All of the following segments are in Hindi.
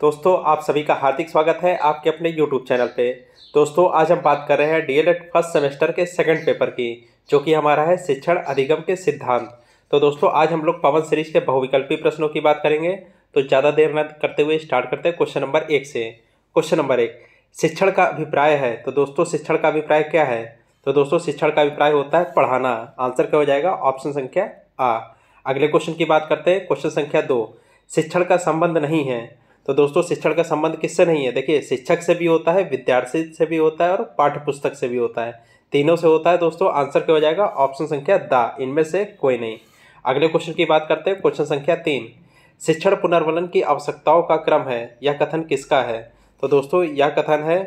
दोस्तों आप सभी का हार्दिक स्वागत है आपके अपने YouTube चैनल पे दोस्तों आज हम बात कर रहे हैं डीएलएड फर्स्ट सेमेस्टर के सेकंड पेपर की जो कि हमारा है शिक्षण अधिगम के सिद्धांत तो दोस्तों आज हम लोग पवन सीरीज के बहुविकल्पी प्रश्नों की बात करेंगे तो ज़्यादा देर न करते हुए स्टार्ट करते हैं क्वेश्चन नंबर एक से क्वेश्चन नंबर एक शिक्षण का अभिप्राय है तो दोस्तों शिक्षण का अभिप्राय क्या है तो दोस्तों शिक्षण का अभिप्राय होता है पढ़ाना आंसर क्या हो जाएगा ऑप्शन संख्या आ अगले क्वेश्चन की बात करते हैं क्वेश्चन संख्या दो शिक्षण का संबंध नहीं है तो दोस्तों शिक्षण का संबंध किससे नहीं है देखिए शिक्षक से भी होता है विद्यार्थी से भी होता है और पाठ्य पुस्तक से भी होता है तीनों से होता है दोस्तों आंसर क्या हो जाएगा ऑप्शन संख्या द इनमें से कोई नहीं अगले क्वेश्चन की बात करते हैं क्वेश्चन संख्या तीन शिक्षण पुनर्वलन की आवश्यकताओं का क्रम है यह कथन किसका है तो दोस्तों यह कथन है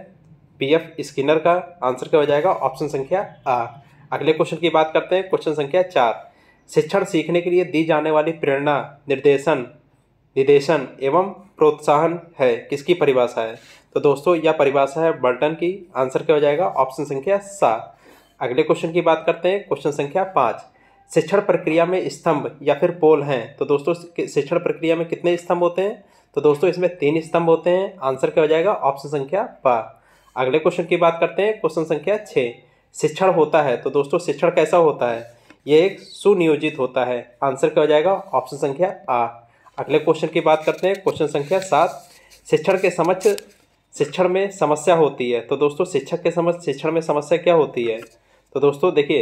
पी एफ स्किनर का आंसर क्या हो जाएगा ऑप्शन संख्या आ अगले क्वेश्चन की बात करते हैं क्वेश्चन संख्या चार शिक्षण सीखने के लिए दी जाने वाली प्रेरणा निर्देशन निदेशन एवं प्रोत्साहन है किसकी परिभाषा है तो दोस्तों यह परिभाषा है बर्टन की आंसर क्या हो जाएगा ऑप्शन संख्या सात अगले क्वेश्चन की बात करते हैं क्वेश्चन संख्या पाँच शिक्षण प्रक्रिया में स्तंभ या फिर पोल हैं तो दोस्तों शिक्षण प्रक्रिया में कितने स्तंभ होते हैं तो दोस्तों इसमें तीन स्तंभ होते हैं आंसर क्या हो जाएगा ऑप्शन संख्या पा अगले क्वेश्चन की बात करते हैं क्वेश्चन संख्या छः शिक्षण होता है तो दोस्तों शिक्षण कैसा होता है ये एक सुनियोजित होता है आंसर क्या हो जाएगा ऑप्शन संख्या आ अगले क्वेश्चन की बात करते हैं क्वेश्चन संख्या सात शिक्षण के समक्ष शिक्षण में समस्या होती है तो दोस्तों शिक्षक के समक्ष शिक्षण में समस्या क्या होती है तो दोस्तों देखिए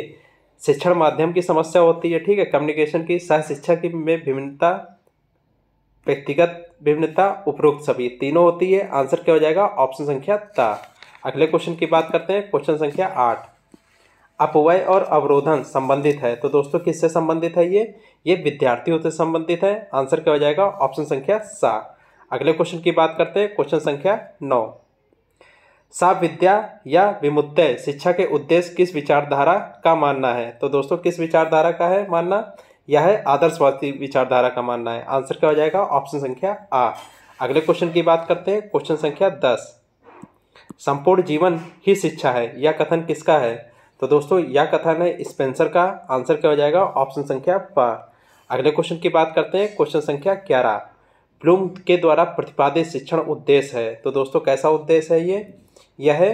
शिक्षण माध्यम की समस्या होती है ठीक है कम्युनिकेशन की सह शिक्षा की में विभिन्नता व्यक्तिगत विभिन्नता उपरोक्त सभी तीनों होती है आंसर क्या हो जाएगा ऑप्शन संख्या ता अगले क्वेश्चन की बात करते हैं क्वेश्चन संख्या आठ अपवय और अवरोधन संबंधित है तो दोस्तों किससे संबंधित है ये ये विद्यार्थियों से संबंधित है आंसर क्या हो जाएगा ऑप्शन संख्या सा अगले क्वेश्चन की बात करते हैं क्वेश्चन संख्या नौ सा विद्या या विमुद्दय शिक्षा के उद्देश्य किस विचारधारा का मानना है तो दोस्तों किस विचारधारा का है मानना यह है आदर्शवादी विचारधारा का मानना है आंसर क्या हो जाएगा ऑप्शन संख्या आ अगले क्वेश्चन की बात करते हैं क्वेश्चन संख्या दस संपूर्ण जीवन ही शिक्षा है यह कथन किसका है तो दोस्तों यह कथन है स्पेंसर का आंसर क्या हो जाएगा ऑप्शन संख्या प अगले क्वेश्चन की बात करते हैं क्वेश्चन संख्या ग्यारह ब्लूम के द्वारा प्रतिपादित शिक्षण उद्देश्य है तो दोस्तों कैसा उद्देश्य है ये यह है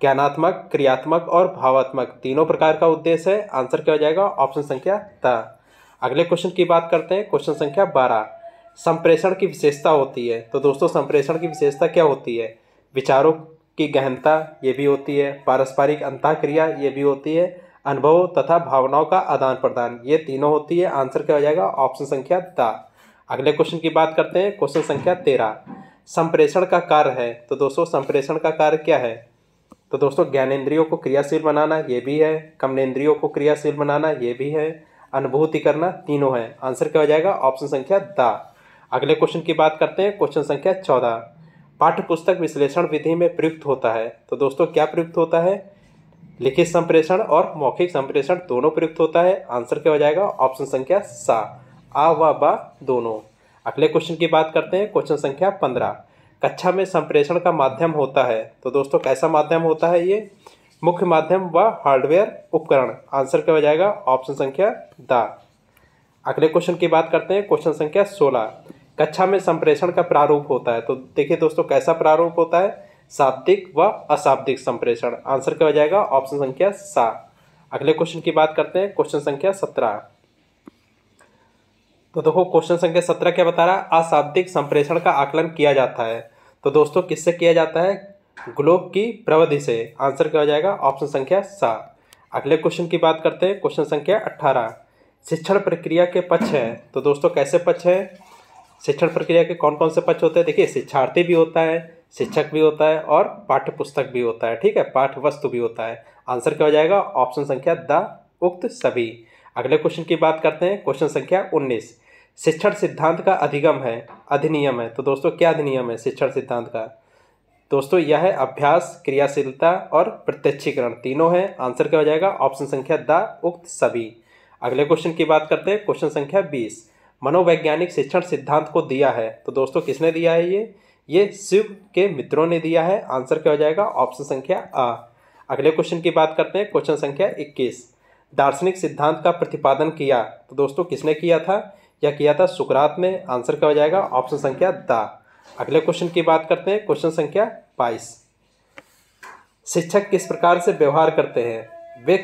ज्ञानात्मक क्रियात्मक और भावात्मक तीनों प्रकार का उद्देश्य है आंसर क्या हो जाएगा ऑप्शन संख्या त अगले क्वेश्चन की बात करते हैं क्वेश्चन संख्या बारह संप्रेषण की विशेषता होती है तो दोस्तों संप्रेषण की विशेषता क्या होती है विचारों की गहनता ये भी होती है पारस्परिक क्रिया ये भी होती है अनुभव तथा भावनाओं का आदान प्रदान ये तीनों होती है आंसर क्या हो जाएगा ऑप्शन संख्या द अगले क्वेश्चन की बात करते हैं क्वेश्चन संख्या तेरह संप्रेषण का कार्य है तो दोस्तों संप्रेषण का कार्य क्या है तो दोस्तों ज्ञानेन्द्रियों को क्रियाशील बनाना ये भी है कमनेन्द्रियों को क्रियाशील बनाना ये भी है अनुभूति करना तीनों है आंसर क्या हो जाएगा ऑप्शन संख्या द अगले क्वेश्चन की बात करते हैं क्वेश्चन संख्या चौदह पाठ्य पुस्तक विश्लेषण विधि में प्रयुक्त होता है तो दोस्तों क्या प्रयुक्त होता है लिखित संप्रेषण और मौखिक संप्रेषण दोनों प्रयुक्त होता है आंसर क्या हो जाएगा ऑप्शन संख्या सा आ व बा दोनों अगले क्वेश्चन की बात करते हैं क्वेश्चन संख्या पंद्रह कक्षा में संप्रेषण का माध्यम होता है तो दोस्तों कैसा माध्यम होता है ये मुख्य माध्यम व हार्डवेयर उपकरण आंसर क्या हो जाएगा ऑप्शन संख्या द अगले क्वेश्चन की बात करते हैं क्वेश्चन संख्या सोलह कक्षा में संप्रेषण का प्रारूप होता है तो देखिए दोस्तों कैसा प्रारूप होता है शाब्दिक व अशाब्दिक संप्रेषण आंसर क्या हो जाएगा ऑप्शन संख्या सात अगले क्वेश्चन की बात करते हैं क्वेश्चन संख्या सत्रह तो देखो क्वेश्चन संख्या सत्रह क्या बता रहा है अशाब्दिक संप्रेषण का आकलन किया जाता है तो दोस्तों किससे किया जाता है ग्लोब की प्रवधि से आंसर क्या हो जाएगा ऑप्शन संख्या सा अगले क्वेश्चन की बात करते हैं क्वेश्चन संख्या अट्ठारह शिक्षण प्रक्रिया के पक्ष हैं तो दोस्तों कैसे पक्ष हैं शिक्षण प्रक्रिया के कौन कौन से पक्ष होते हैं देखिए शिक्षार्थी भी होता है शिक्षक भी होता है और पाठ्य पुस्तक भी होता है ठीक है पाठ्य वस्तु भी होता है आंसर क्या हो जाएगा ऑप्शन संख्या द उक्त सभी अगले क्वेश्चन की बात करते हैं क्वेश्चन संख्या उन्नीस शिक्षण सिद्धांत का अधिगम है अधिनियम है तो दोस्तों क्या अधिनियम है शिक्षण सिद्धांत का दोस्तों यह है अभ्यास क्रियाशीलता और प्रत्यक्षीकरण तीनों है आंसर क्या हो जाएगा ऑप्शन संख्या द उक्त सभी अगले क्वेश्चन की बात करते हैं क्वेश्चन संख्या बीस मनोवैज्ञानिक शिक्षण सिद्धांत को दिया है तो दोस्तों किसने दिया है ये ये शिव के मित्रों ने दिया है आंसर क्या हो जाएगा ऑप्शन संख्या आ अगले क्वेश्चन की बात करते हैं क्वेश्चन संख्या इक्कीस दार्शनिक सिद्धांत का प्रतिपादन किया तो दोस्तों किसने किया था या किया था सुकरात ने आंसर क्या हो जाएगा ऑप्शन संख्या द अगले क्वेश्चन की बात करते हैं क्वेश्चन संख्या बाईस शिक्षक किस प्रकार से व्यवहार करते हैं वे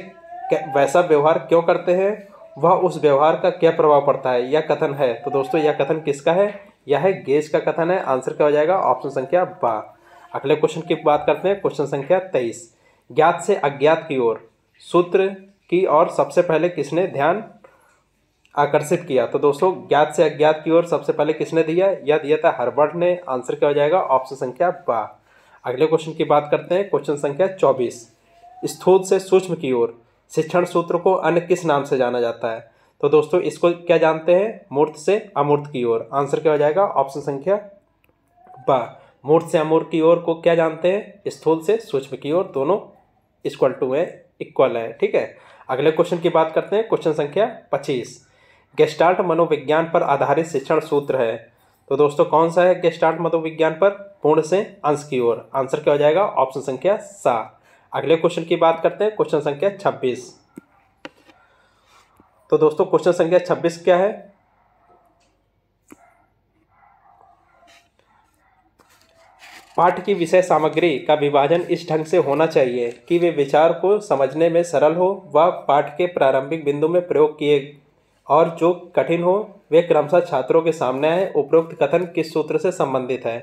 वैसा व्यवहार क्यों करते हैं वह उस व्यवहार का क्या प्रभाव पड़ता है यह कथन है तो दोस्तों यह कथन किसका है यह है गेज का कथन है आंसर क्या हो जाएगा ऑप्शन संख्या बा अगले क्वेश्चन की बात करते हैं क्वेश्चन संख्या तेईस ज्ञात से अज्ञात की ओर सूत्र की ओर सबसे पहले किसने ध्यान आकर्षित किया तो दोस्तों ज्ञात से अज्ञात की ओर सबसे पहले किसने दिया यह दिया था हर्बर्ट ने आंसर क्या हो जाएगा ऑप्शन संख्या बा अगले क्वेश्चन की बात करते हैं क्वेश्चन संख्या चौबीस स्थूल से सूक्ष्म की ओर शिक्षण सूत्र को अन्य किस नाम से जाना जाता है तो दोस्तों इसको क्या जानते हैं मूर्त से अमूर्त की ओर आंसर क्या हो जाएगा ऑप्शन संख्या ब मूर्त से अमूर्त की ओर को क्या जानते हैं स्थूल से सूक्ष्म की ओर दोनों इक्वल टू है इक्वल है ठीक है अगले क्वेश्चन की बात करते हैं क्वेश्चन संख्या पच्चीस गेस्टार्ट मनोविज्ञान पर आधारित शिक्षण सूत्र है तो दोस्तों कौन सा है गेस्टार्ट मनोविज्ञान पर पूर्ण से अंश की ओर आंसर क्या हो जाएगा ऑप्शन संख्या सात अगले क्वेश्चन की बात करते हैं क्वेश्चन संख्या छब्बीस तो दोस्तों क्वेश्चन संख्या छब्बीस क्या है पाठ की विषय सामग्री का विभाजन इस ढंग से होना चाहिए कि वे विचार को समझने में सरल हो व पाठ के प्रारंभिक बिंदु में प्रयोग किए और जो कठिन हो वे क्रमशः छात्रों के सामने आए उपरोक्त कथन किस सूत्र से संबंधित है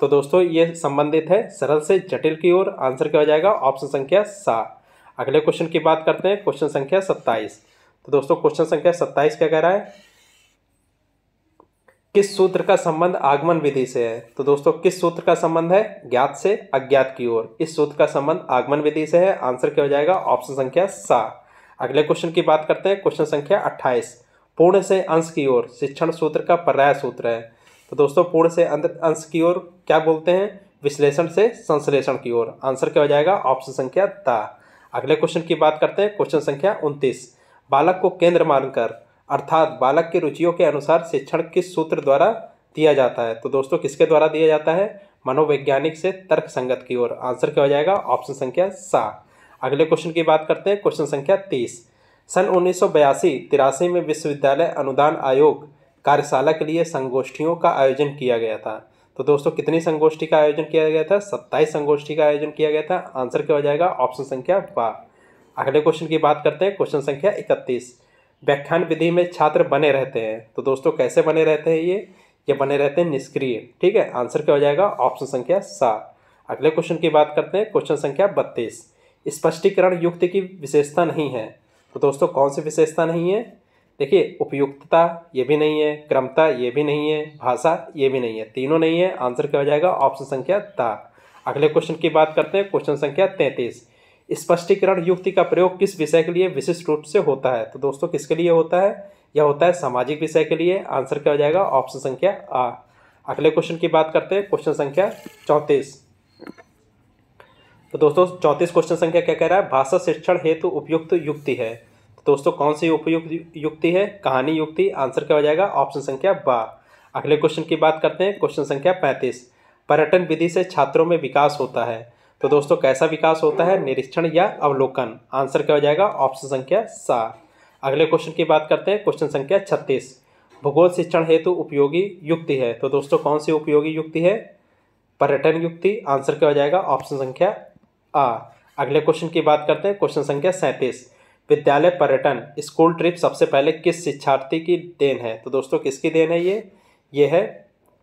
तो दोस्तों ये संबंधित है सरल से जटिल की ओर आंसर क्या हो जाएगा ऑप्शन संख्या सात अगले क्वेश्चन की बात करते हैं क्वेश्चन संख्या सत्ताईस तो दोस्तों क्वेश्चन संख्या सत्ताईस क्या कह रहा है किस सूत्र का संबंध आगमन विधि से है तो दोस्तों किस सूत्र का संबंध है ज्ञात से अज्ञात की ओर इस सूत्र का संबंध आगमन विधि से है आंसर क्या हो जाएगा ऑप्शन संख्या सा अगले क्वेश्चन की बात करते हैं क्वेश्चन संख्या अट्ठाईस पूर्ण से अंश की ओर शिक्षण सूत्र का पर्याय सूत्र है तो दोस्तों पूर्ण से अंश की ओर क्या बोलते हैं विश्लेषण से संश्लेषण की ओर आंसर क्या हो जाएगा ऑप्शन संख्या ता अगले क्वेश्चन की बात करते हैं क्वेश्चन संख्या उनतीस बालक को केंद्र मानकर अर्थात बालक की रुचियों के अनुसार शिक्षण किस सूत्र द्वारा दिया जाता है तो दोस्तों किसके द्वारा दिया जाता है मनोवैज्ञानिक से तर्क संगत की ओर आंसर क्या हो जाएगा ऑप्शन संख्या सा अगले क्वेश्चन की बात करते हैं क्वेश्चन संख्या तीस सन उन्नीस सौ में विश्वविद्यालय अनुदान आयोग कार्यशाला के लिए संगोष्ठियों का आयोजन किया गया था तो दोस्तों कितनी संगोष्ठी का आयोजन किया गया था सत्ताईस संगोष्ठी का आयोजन किया गया था आंसर क्या हो जाएगा ऑप्शन संख्या वाह अगले क्वेश्चन की बात करते हैं क्वेश्चन संख्या इकतीस व्याख्यान विधि में छात्र बने रहते हैं तो दोस्तों कैसे बने रहते हैं ये ये बने रहते हैं निष्क्रिय ठीक है आंसर क्या हो जाएगा ऑप्शन संख्या सात अगले क्वेश्चन की बात करते हैं क्वेश्चन संख्या बत्तीस स्पष्टीकरण युक्ति की विशेषता नहीं है तो दोस्तों कौन सी विशेषता नहीं है देखिए उपयुक्तता ये भी नहीं है क्रमता ये भी नहीं है भाषा ये भी नहीं है तीनों नहीं है आंसर क्या हो जाएगा ऑप्शन संख्या ता अगले क्वेश्चन की बात करते हैं क्वेश्चन संख्या तैंतीस स्पष्टीकरण युक्ति का प्रयोग किस विषय के लिए विशिष्ट रूप से होता है तो दोस्तों किसके लिए होता है यह होता है सामाजिक विषय के लिए आंसर क्या हो जाएगा ऑप्शन संख्या आ अगले क्वेश्चन की बात करते हैं क्वेश्चन संख्या चौंतीस तो दोस्तों चौंतीस क्वेश्चन संख्या क्या कह रहा है भाषा शिक्षण हेतु उपयुक्त युक्ति है दोस्तों कौन सी उपयुक्त युक्ति है कहानी युक्ति आंसर क्या हो जाएगा ऑप्शन संख्या बा अगले क्वेश्चन की बात करते हैं क्वेश्चन संख्या पैंतीस पर्यटन विधि से छात्रों में विकास होता है तो दोस्तों कैसा विकास होता है निरीक्षण या अवलोकन आंसर क्या हो जाएगा ऑप्शन संख्या सा अगले क्वेश्चन की बात करते हैं क्वेश्चन संख्या छत्तीस भूगोल शिक्षण हेतु उपयोगी युक्ति है तो दोस्तों कौन सी उपयोगी युक्ति है पर्यटन युक्ति आंसर क्या हो जाएगा ऑप्शन संख्या आ अगले क्वेश्चन की बात करते हैं क्वेश्चन संख्या सैंतीस विद्यालय पर्यटन स्कूल ट्रिप सबसे पहले किस शिक्षार्थी की देन है तो दोस्तों किसकी देन है ये ये है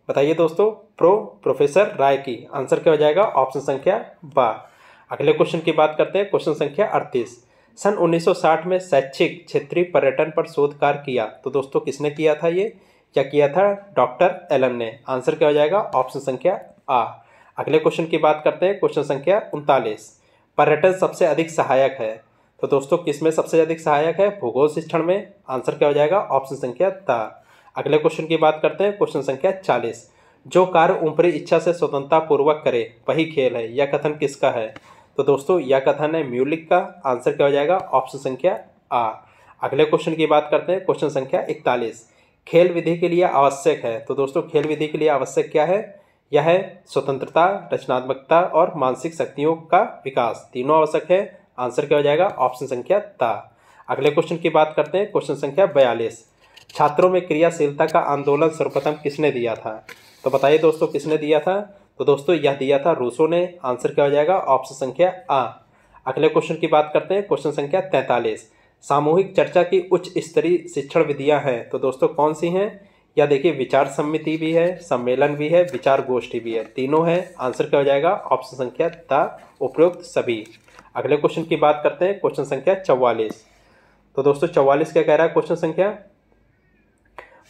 बताइए दोस्तों प्रो प्रोफेसर राय की आंसर क्या हो जाएगा ऑप्शन संख्या बा अगले क्वेश्चन की बात करते हैं क्वेश्चन संख्या अड़तीस सन 1960 में शैक्षिक क्षेत्रीय पर्यटन पर शोध कार्य किया तो दोस्तों किसने किया था ये क्या किया था डॉक्टर एलन ने आंसर क्या हो जाएगा ऑप्शन संख्या आ अगले क्वेश्चन की बात करते हैं क्वेश्चन संख्या उनतालीस पर्यटन सबसे अधिक सहायक है तो दोस्तों किस में सबसे अधिक सहायक है भूगोल शिक्षण में आंसर क्या हो जाएगा ऑप्शन संख्या ता अगले क्वेश्चन की बात करते हैं क्वेश्चन संख्या चालीस जो कार्य ऊपरी इच्छा से स्वतंत्रता पूर्वक करे वही खेल है यह कथन किसका है तो दोस्तों यह कथन है म्यूलिक का आंसर क्या हो जाएगा ऑप्शन संख्या आ अगले क्वेश्चन की बात करते हैं क्वेश्चन संख्या इकतालीस खेल विधि के लिए आवश्यक है तो दोस्तों खेल विधि के लिए आवश्यक क्या है यह है स्वतंत्रता रचनात्मकता और मानसिक शक्तियों का विकास तीनों आवश्यक है आंसर क्या हो जाएगा ऑप्शन संख्या ता अगले क्वेश्चन की बात करते हैं क्वेश्चन संख्या बयालीस छात्रों में क्रियाशीलता का आंदोलन सर्वप्रथम किसने दिया था तो बताइए दोस्तों किसने दिया था तो दोस्तों यह दिया था रूसो ने आंसर क्या हो जाएगा ऑप्शन संख्या आ अगले क्वेश्चन की बात करते हैं क्वेश्चन संख्या तैंतालीस सामूहिक चर्चा की उच्च स्तरीय शिक्षण विधियाँ हैं तो दोस्तों कौन सी हैं या देखिए विचार समिति भी है सम्मेलन भी है विचार गोष्ठी भी है तीनों है आंसर क्या हो जाएगा ऑप्शन संख्या द उपयुक्त सभी अगले क्वेश्चन की बात करते हैं क्वेश्चन संख्या चौवालीस तो दोस्तों चौवालीस क्या कह रहा है क्वेश्चन संख्या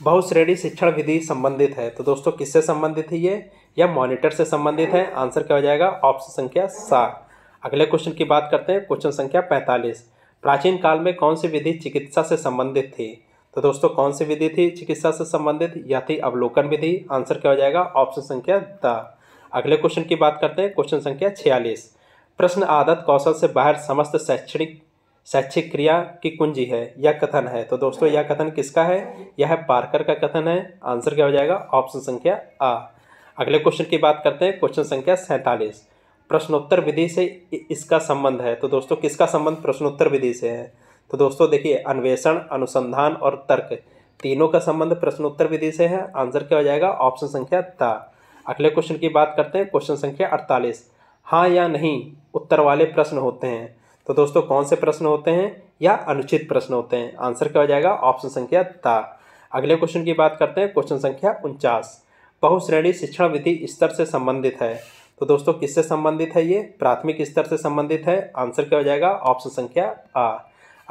बहुश्रेणी शिक्षण विधि संबंधित है तो दोस्तों किससे संबंधित है ये या मॉनिटर से संबंधित है आंसर क्या हो जाएगा ऑप्शन संख्या सात अगले क्वेश्चन की बात करते हैं क्वेश्चन संख्या पैंतालीस प्राचीन काल में कौन सी विधि चिकित्सा से संबंधित थी तो दोस्तों कौन सी विधि थी चिकित्सा से संबंधित या थी अवलोकन विधि आंसर क्या हो जाएगा ऑप्शन संख्या द अगले क्वेश्चन की बात करते हैं क्वेश्चन संख्या छियालीस प्रश्न आदत कौशल से बाहर समस्त शैक्षणिक शैक्षिक क्रिया की कुंजी है यह कथन है तो दोस्तों यह कथन किसका है यह है पार्कर का कथन है आंसर क्या हो जाएगा ऑप्शन संख्या आ अगले क्वेश्चन की बात करते हैं क्वेश्चन संख्या सैंतालीस प्रश्नोत्तर विधि से इसका संबंध है तो दोस्तों किसका संबंध प्रश्नोत्तर विधि से है तो दोस्तों देखिए अन्वेषण अनुसंधान और तर्क तीनों का संबंध प्रश्नोत्तर विधि से है आंसर क्या हो जाएगा ऑप्शन संख्या ता अगले क्वेश्चन की बात करते हैं क्वेश्चन संख्या अड़तालीस हाँ या नहीं उत्तर वाले प्रश्न होते हैं तो दोस्तों कौन से प्रश्न होते हैं या अनुचित प्रश्न होते हैं आंसर क्या हो जाएगा ऑप्शन संख्या ता अगले क्वेश्चन की बात करते हैं क्वेश्चन संख्या उनचास बहुश्रेणी शिक्षण विधि स्तर से संबंधित है तो दोस्तों किससे संबंधित है ये प्राथमिक स्तर से संबंधित है आंसर क्या हो जाएगा ऑप्शन संख्या आ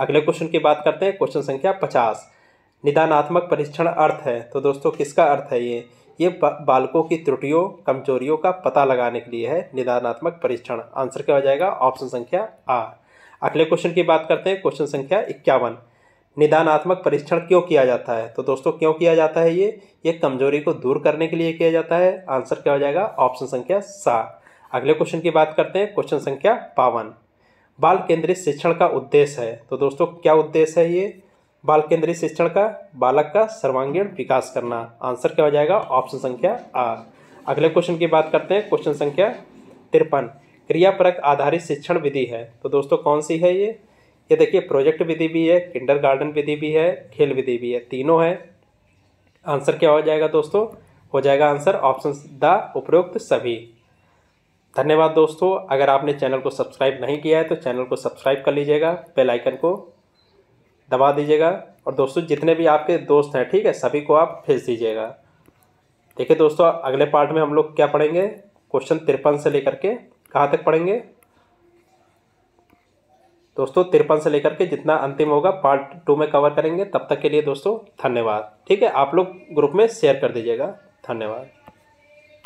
अगले क्वेश्चन की बात करते हैं क्वेश्चन संख्या पचास निदानात्मक परीक्षण अर्थ है तो दोस्तों किसका अर्थ है ये ये बालकों की त्रुटियों कमजोरियों का पता लगाने के लिए है निदानात्मक परीक्षण आंसर क्या हो जाएगा ऑप्शन संख्या आ अगले क्वेश्चन की बात करते हैं क्वेश्चन संख्या इक्यावन निदानात्मक परीक्षण क्यों किया जाता है तो दोस्तों क्यों किया जाता है ये ये कमजोरी को दूर करने के लिए किया जाता है आंसर क्या हो जाएगा ऑप्शन संख्या सा अगले क्वेश्चन की बात करते हैं क्वेश्चन संख्या बावन बाल केंद्रित शिक्षण का उद्देश्य है तो दोस्तों क्या उद्देश्य है ये बाल केंद्रीय शिक्षण का बालक का सर्वांगीण विकास करना आंसर क्या हो जाएगा ऑप्शन संख्या आ अगले क्वेश्चन की बात करते हैं क्वेश्चन संख्या तिरपन क्रियापरक आधारित शिक्षण विधि है तो दोस्तों कौन सी है ये ये देखिए प्रोजेक्ट विधि भी है किंडर गार्डन विधि भी है खेल विधि भी है तीनों है आंसर क्या हो जाएगा दोस्तों हो जाएगा आंसर ऑप्शन द उपरोक्त सभी धन्यवाद दोस्तों अगर आपने चैनल को सब्सक्राइब नहीं किया है तो चैनल को सब्सक्राइब कर लीजिएगा बेल आइकन को दबा दीजिएगा और दोस्तों जितने भी आपके दोस्त हैं ठीक है सभी को आप भेज दीजिएगा देखिए दोस्तों अगले पार्ट में हम लोग क्या पढ़ेंगे क्वेश्चन तिरपन से लेकर के कहाँ तक पढ़ेंगे दोस्तों तिरपन से लेकर के जितना अंतिम होगा पार्ट टू में कवर करेंगे तब तक के लिए दोस्तों धन्यवाद ठीक है आप लोग ग्रुप में शेयर कर दीजिएगा धन्यवाद